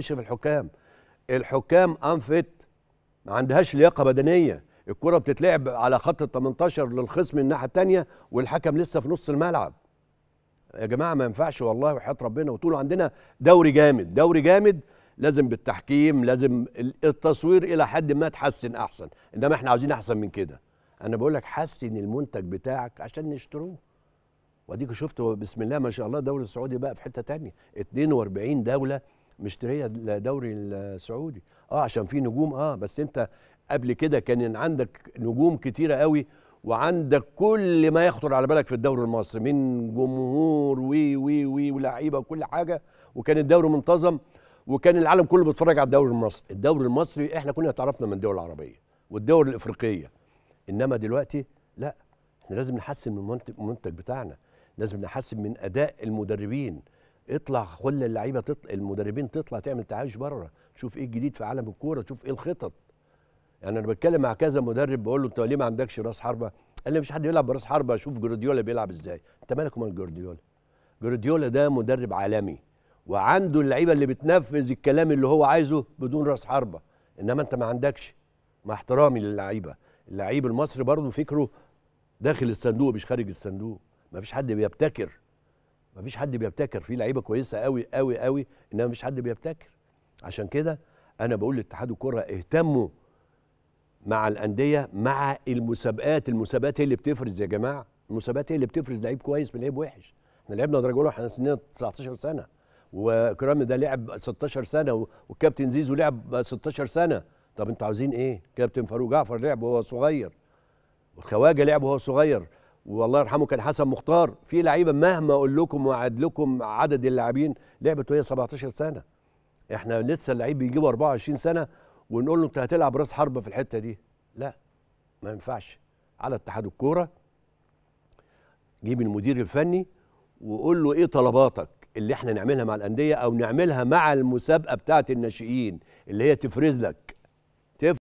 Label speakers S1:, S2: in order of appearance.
S1: يشرف الحكام الحكام انفت ما عندهاش لياقه بدنيه الكره بتتلعب على خط ال 18 للخصم الناحيه الثانيه والحكم لسه في نص الملعب يا جماعه ما ينفعش والله وحياه ربنا وطول عندنا دوري جامد دوري جامد لازم بالتحكيم لازم التصوير الى حد ما تحسن احسن انما احنا عاوزين احسن من كده انا بقول لك حسن المنتج بتاعك عشان نشتروه واديك شفت بسم الله ما شاء الله الدوري السعودي بقى في حته ثانيه 42 دوله مشتريها الدوري السعودي اه عشان في نجوم اه بس انت قبل كده كان عندك نجوم كتيره قوي وعندك كل ما يخطر على بالك في الدوري المصري من جمهور وي وي وي ولاعيبه وكل حاجه وكان الدوري منتظم وكان العالم كله بيتفرج على الدوري المصري الدوري المصري احنا كنا تعرفنا من الدول العربيه والدول الافريقيه انما دلوقتي لا احنا لازم نحسن من المنتج بتاعنا لازم نحسن من اداء المدربين اطلع خل اللعيبه تطلع المدربين تطلع تعمل تعايش بره شوف ايه الجديد في عالم الكوره شوف ايه الخطط يعني انا بتكلم مع كذا مدرب بقول له انت ليه ما عندكش راس حربه قال لي مفيش حد بيلعب براس حربه اشوف جوارديولا بيلعب ازاي انت مالك ومال جوارديولا جوارديولا ده مدرب عالمي وعنده اللعيبه اللي بتنفذ الكلام اللي هو عايزه بدون راس حربه انما انت ما عندكش مع احترامي للعيبه اللعيب المصري برضه فكره داخل الصندوق مش خارج الصندوق ما فيش حد بيبتكر مفيش حد بيبتكر في لعيبه كويسه قوي قوي قوي انما مفيش حد بيبتكر عشان كده انا بقول لاتحاد الكره اهتموا مع الانديه مع المسابقات المسابقات هي اللي بتفرز يا جماعه المسابقات هي اللي بتفرز لعيب كويس من لعيب وحش احنا لعبنا درجه اولى واحنا سننا 19 سنه وكرامي ده لعب 16 سنه والكابتن زيزو لعب 16 سنه طب انتوا عاوزين ايه كابتن فاروق جعفر لعب وهو صغير والخواجه لعب وهو صغير والله يرحمه كان حسن مختار في لعيبه مهما اقول لكم واعد لكم عدد اللاعبين لعبت وهي 17 سنه احنا لسه اللعيب بيجيبه 24 سنه ونقول له انت هتلعب راس حربه في الحته دي لا ما ينفعش على اتحاد الكوره جيب المدير الفني وقول له ايه طلباتك اللي احنا نعملها مع الانديه او نعملها مع المسابقه بتاعه الناشئين اللي هي تفرز لك